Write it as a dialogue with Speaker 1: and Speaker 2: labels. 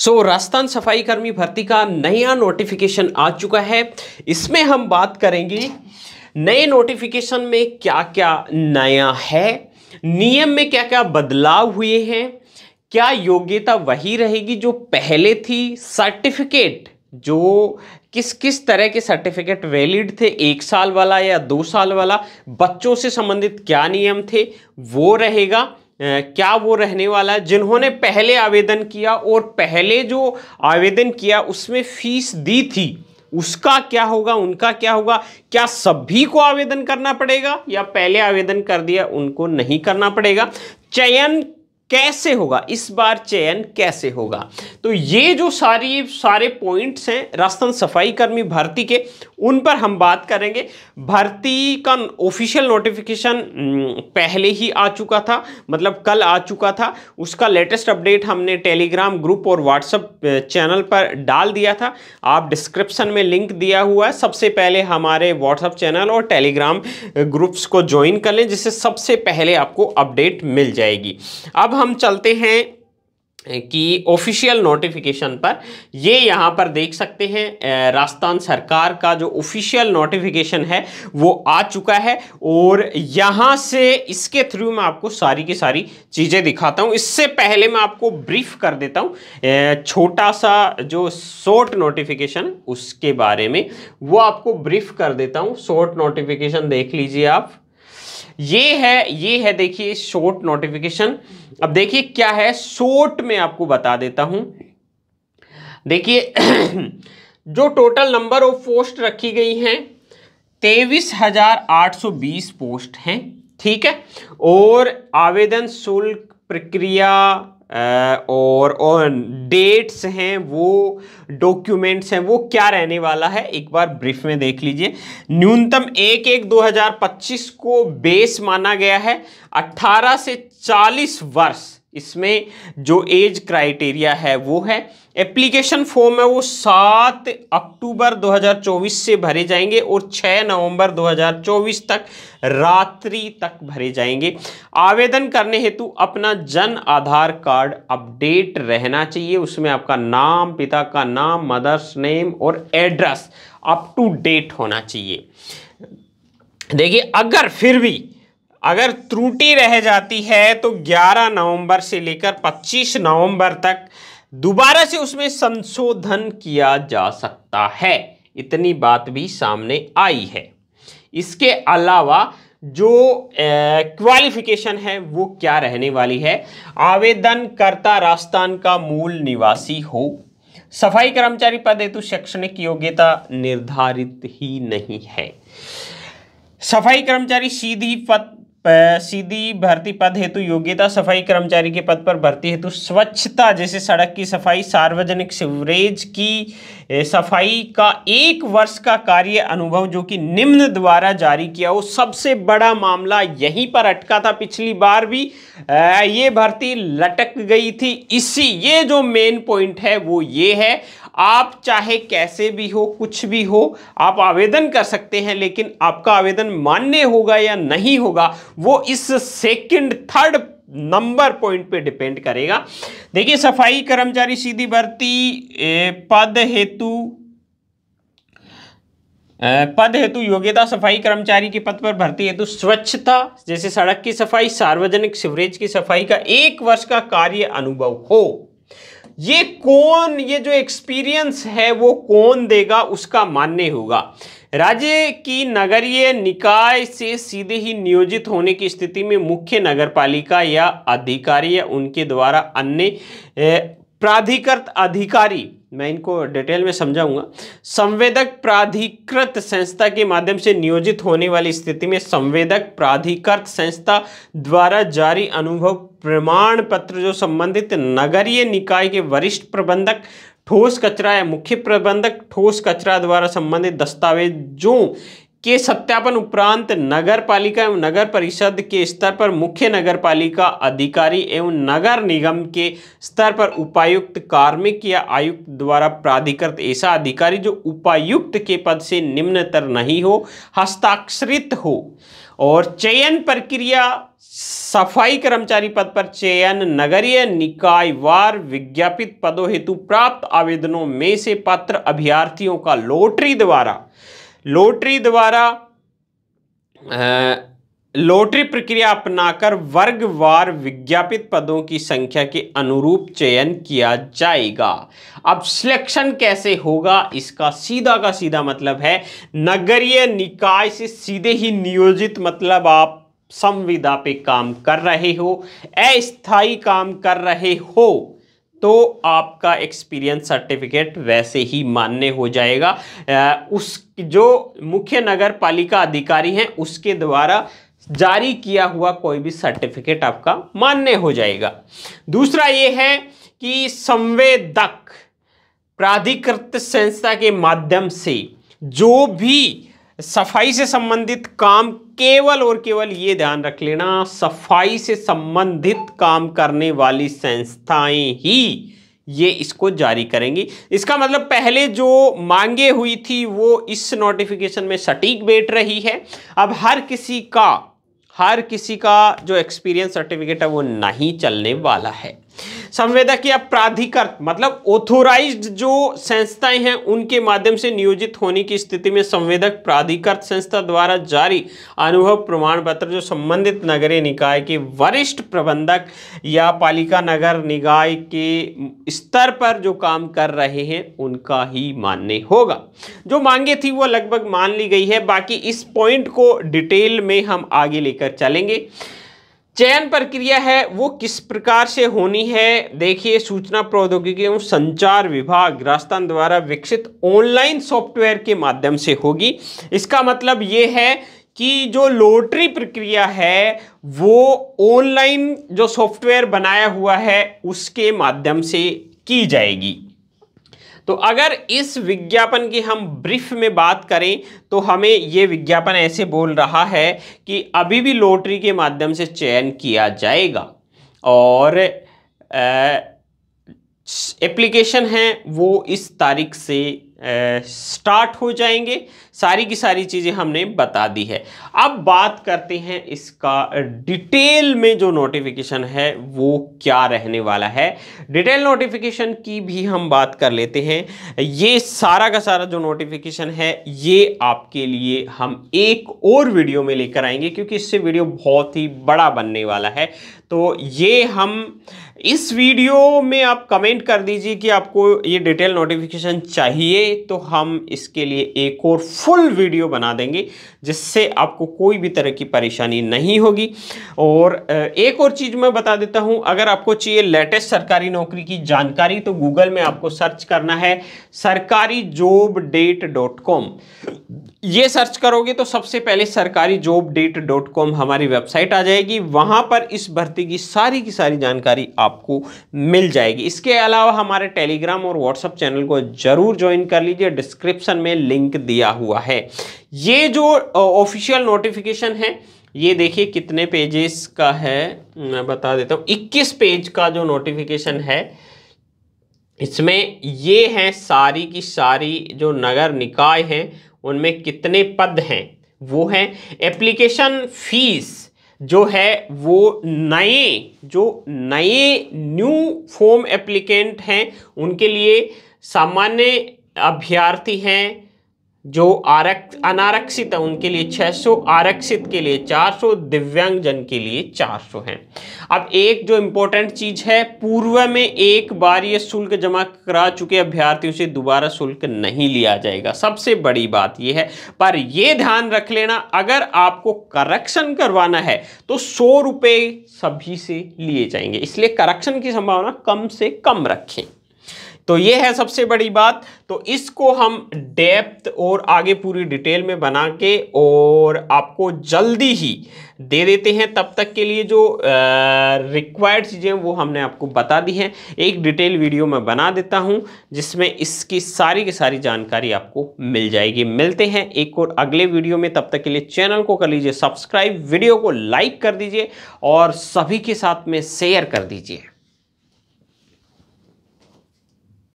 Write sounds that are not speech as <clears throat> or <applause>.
Speaker 1: सो so, Rajasthan सफाई कर्मी भर्ती का नया नोटिफिकेशन आ चुका है इसमें हम बात करेंगे नए नोटिफिकेशन में क्या क्या नया है नियम में क्या क्या बदलाव हुए हैं क्या योग्यता वही रहेगी जो पहले थी सर्टिफिकेट जो किस किस तरह के सर्टिफिकेट वैलिड थे एक साल वाला या दो साल वाला बच्चों से संबंधित क्या नियम थे वो रहेगा क्या वो रहने वाला है जिन्होंने पहले आवेदन किया और पहले जो आवेदन किया उसमें फीस दी थी उसका क्या होगा उनका क्या होगा क्या सभी को आवेदन करना पड़ेगा या पहले आवेदन कर दिया उनको नहीं करना पड़ेगा चयन कैसे होगा इस बार चयन कैसे होगा तो ये जो सारी सारे पॉइंट्स हैं राजस्थान सफाई कर्मी भर्ती के उन पर हम बात करेंगे भर्ती का ऑफिशियल नोटिफिकेशन हम्म, पहले ही आ चुका था मतलब कल आ चुका था उसका लेटेस्ट अपडेट हमने टेलीग्राम ग्रुप और व्हाट्सएप चैनल पर डाल दिया था आप डिस्क्रिप्शन में लिंक दिया हुआ है सबसे पहले हमारे व्हाट्सएप चैनल और टेलीग्राम ग्रुप्स को ज्वाइन कर लें जिससे सबसे पहले आपको अपडेट मिल जाएगी अब हम चलते हैं की ऑफिशियल नोटिफिकेशन पर ये यहाँ पर देख सकते हैं राजस्थान सरकार का जो ऑफिशियल नोटिफिकेशन है वो आ चुका है और यहाँ से इसके थ्रू मैं आपको सारी की सारी चीज़ें दिखाता हूँ इससे पहले मैं आपको ब्रीफ कर देता हूँ छोटा सा जो शॉर्ट नोटिफिकेशन उसके बारे में वो आपको ब्रीफ कर देता हूँ शॉर्ट नोटिफिकेशन देख लीजिए आप ये है ये है देखिए शॉर्ट नोटिफिकेशन अब देखिए क्या है शॉर्ट में आपको बता देता हूं देखिए <clears throat> जो टोटल नंबर ऑफ पोस्ट रखी गई हैं तेईस हजार आठ सौ बीस पोस्ट हैं ठीक है और आवेदन शुल्क प्रक्रिया और और डेट्स हैं वो डॉक्यूमेंट्स हैं वो क्या रहने वाला है एक बार ब्रीफ में देख लीजिए न्यूनतम एक एक 2025 को बेस माना गया है 18 से 40 वर्ष इसमें जो एज क्राइटेरिया है वो है एप्लीकेशन फॉर्म है वो सात अक्टूबर 2024 से भरे जाएंगे और 6 नवंबर 2024 तक रात्रि तक भरे जाएंगे आवेदन करने हेतु अपना जन आधार कार्ड अपडेट रहना चाहिए उसमें आपका नाम पिता का नाम मदर्स नेम और एड्रेस अप टू डेट होना चाहिए देखिए अगर फिर भी अगर त्रुटि रह जाती है तो 11 नवंबर से लेकर 25 नवंबर तक दोबारा से उसमें संशोधन किया जा सकता है इतनी बात भी सामने आई है इसके अलावा जो क्वालिफिकेशन है वो क्या रहने वाली है आवेदनकर्ता राजस्थान का मूल निवासी हो सफाई कर्मचारी पद हेतु शैक्षणिक योग्यता निर्धारित ही नहीं है सफाई कर्मचारी सीधी पद सीधी भर्ती पद हेतु योग्यता सफाई कर्मचारी के पद पर भर्ती हेतु स्वच्छता जैसे सड़क की सफाई सार्वजनिक सीवरेज की सफाई का एक वर्ष का कार्य अनुभव जो कि निम्न द्वारा जारी किया वो सबसे बड़ा मामला यहीं पर अटका था पिछली बार भी ये भर्ती लटक गई थी इसी ये जो मेन पॉइंट है वो ये है आप चाहे कैसे भी हो कुछ भी हो आप आवेदन कर सकते हैं लेकिन आपका आवेदन मान्य होगा या नहीं होगा वो इस सेकंड थर्ड नंबर पॉइंट पे डिपेंड करेगा देखिए सफाई कर्मचारी सीधी भर्ती पद हेतु पद हेतु योग्यता सफाई कर्मचारी के पद पर भर्ती हेतु स्वच्छता जैसे सड़क की सफाई सार्वजनिक सिवरेज की सफाई का एक वर्ष का कार्य अनुभव हो ये कौन ये जो एक्सपीरियंस है वो कौन देगा उसका मान्य होगा राज्य की नगरीय निकाय से सीधे ही नियोजित होने की स्थिति में मुख्य नगरपालिका या अधिकारी या उनके द्वारा अन्य प्राधिकृत अधिकारी मैं इनको डिटेल में समझाऊंगा संवेदक प्राधिकृत संस्था के माध्यम से नियोजित होने वाली स्थिति में संवेदक प्राधिकृत संस्था द्वारा जारी अनुभव प्रमाण पत्र जो संबंधित नगरीय निकाय के वरिष्ठ प्रबंधक ठोस कचरा या मुख्य प्रबंधक ठोस कचरा द्वारा संबंधित दस्तावेजों के सत्यापन उपरांत नगर पालिका एवं नगर परिषद के स्तर पर मुख्य नगर पालिका अधिकारी एवं नगर निगम के स्तर पर उपायुक्त कार्मिक या आयुक्त द्वारा प्राधिकृत ऐसा अधिकारी जो उपायुक्त के पद से निम्नतर नहीं हो हस्ताक्षरित हो और चयन प्रक्रिया सफाई कर्मचारी पद पर चयन नगरीय निकायवार विज्ञापित पदों हेतु प्राप्त आवेदनों में से पात्र अभ्यर्थियों का लोटरी द्वारा लोटरी द्वारा लोटरी प्रक्रिया अपनाकर वर्गवार विज्ञापित पदों की संख्या के अनुरूप चयन किया जाएगा अब सिलेक्शन कैसे होगा इसका सीधा का सीधा मतलब है नगरीय निकाय से सीधे ही नियोजित मतलब आप संविदा पे काम कर रहे हो अस्थाई काम कर रहे हो तो आपका एक्सपीरियंस सर्टिफिकेट वैसे ही मान्य हो जाएगा उस जो मुख्य नगर पालिका अधिकारी हैं उसके द्वारा जारी किया हुआ कोई भी सर्टिफिकेट आपका मान्य हो जाएगा दूसरा ये है कि संवेदक प्राधिकृत संस्था के माध्यम से जो भी सफाई से संबंधित काम केवल और केवल ये ध्यान रख लेना सफाई से संबंधित काम करने वाली संस्थाएं ही ये इसको जारी करेंगी इसका मतलब पहले जो मांगे हुई थी वो इस नोटिफिकेशन में सटीक बैठ रही है अब हर किसी का हर किसी का जो एक्सपीरियंस सर्टिफिकेट है वो नहीं चलने वाला है संवेदक या प्राधिकृत मतलब ऑथोराइज्ड जो संस्थाएं हैं उनके माध्यम से नियोजित होने की स्थिति में संवेदक प्राधिकृत संस्था द्वारा जारी अनुभव प्रमाण पत्र जो संबंधित नगरीय निकाय के वरिष्ठ प्रबंधक या पालिका नगर निकाय के स्तर पर जो काम कर रहे हैं उनका ही मानने होगा जो मांगे थी वो लगभग मान ली गई है बाकी इस पॉइंट को डिटेल में हम आगे लेकर चलेंगे चयन प्रक्रिया है वो किस प्रकार से होनी है देखिए सूचना प्रौद्योगिकी एवं संचार विभाग राजस्थान द्वारा विकसित ऑनलाइन सॉफ्टवेयर के माध्यम से होगी इसका मतलब ये है कि जो लॉटरी प्रक्रिया है वो ऑनलाइन जो सॉफ्टवेयर बनाया हुआ है उसके माध्यम से की जाएगी तो अगर इस विज्ञापन की हम ब्रीफ में बात करें तो हमें ये विज्ञापन ऐसे बोल रहा है कि अभी भी लॉटरी के माध्यम से चयन किया जाएगा और एप्लीकेशन है वो इस तारीख से स्टार्ट हो जाएंगे सारी की सारी चीज़ें हमने बता दी है अब बात करते हैं इसका डिटेल में जो नोटिफिकेशन है वो क्या रहने वाला है डिटेल नोटिफिकेशन की भी हम बात कर लेते हैं ये सारा का सारा जो नोटिफिकेशन है ये आपके लिए हम एक और वीडियो में लेकर आएंगे क्योंकि इससे वीडियो बहुत ही बड़ा बनने वाला है तो ये हम इस वीडियो में आप कमेंट कर दीजिए कि आपको ये डिटेल नोटिफिकेशन चाहिए तो हम इसके लिए एक और फुल वीडियो बना देंगे जिससे आपको कोई भी तरह की परेशानी नहीं होगी और एक और चीज़ मैं बता देता हूँ अगर आपको चाहिए लेटेस्ट सरकारी नौकरी की जानकारी तो गूगल में आपको सर्च करना है सरकारी जॉब डेट डॉट कॉम ये सर्च करोगे तो सबसे पहले सरकारी जॉब डेट डॉट कॉम हमारी वेबसाइट आ जाएगी वहाँ पर इस भर्ती की सारी की सारी जानकारी आपको मिल जाएगी इसके अलावा हमारे टेलीग्राम और व्हाट्सअप चैनल को ज़रूर ज्वाइन कर लीजिए डिस्क्रिप्शन में लिंक दिया हुआ है ये जो ऑफिशियल नोटिफिकेशन है ये देखिए कितने पेजेस का है मैं बता देता हूँ इक्कीस पेज का जो नोटिफिकेशन है इसमें ये हैं सारी की सारी जो नगर निकाय हैं उनमें कितने पद हैं वो हैं एप्लीकेशन फीस जो है वो नए जो नए न्यू फॉर्म एप्लीकेंट हैं उनके लिए सामान्य अभ्यर्थी हैं जो आरक्ष अनारक्षित है उनके लिए 600 आरक्षित के लिए 400 सौ दिव्यांगजन के लिए 400 हैं अब एक जो इम्पोर्टेंट चीज है पूर्व में एक बार ये शुल्क जमा करा चुके अभ्यर्थियों से दोबारा शुल्क नहीं लिया जाएगा सबसे बड़ी बात यह है पर यह ध्यान रख लेना अगर आपको करक्शन करवाना है तो सौ रुपये सभी से लिए जाएंगे इसलिए करक्शन की संभावना कम से कम रखें तो ये है सबसे बड़ी बात तो इसको हम डेप्थ और आगे पूरी डिटेल में बना के और आपको जल्दी ही दे देते हैं तब तक के लिए जो रिक्वायर्ड चीज़ें वो हमने आपको बता दी हैं एक डिटेल वीडियो मैं बना देता हूं जिसमें इसकी सारी की सारी जानकारी आपको मिल जाएगी मिलते हैं एक और अगले वीडियो में तब तक के लिए चैनल को कर लीजिए सब्सक्राइब वीडियो को लाइक कर दीजिए और सभी के साथ में शेयर कर दीजिए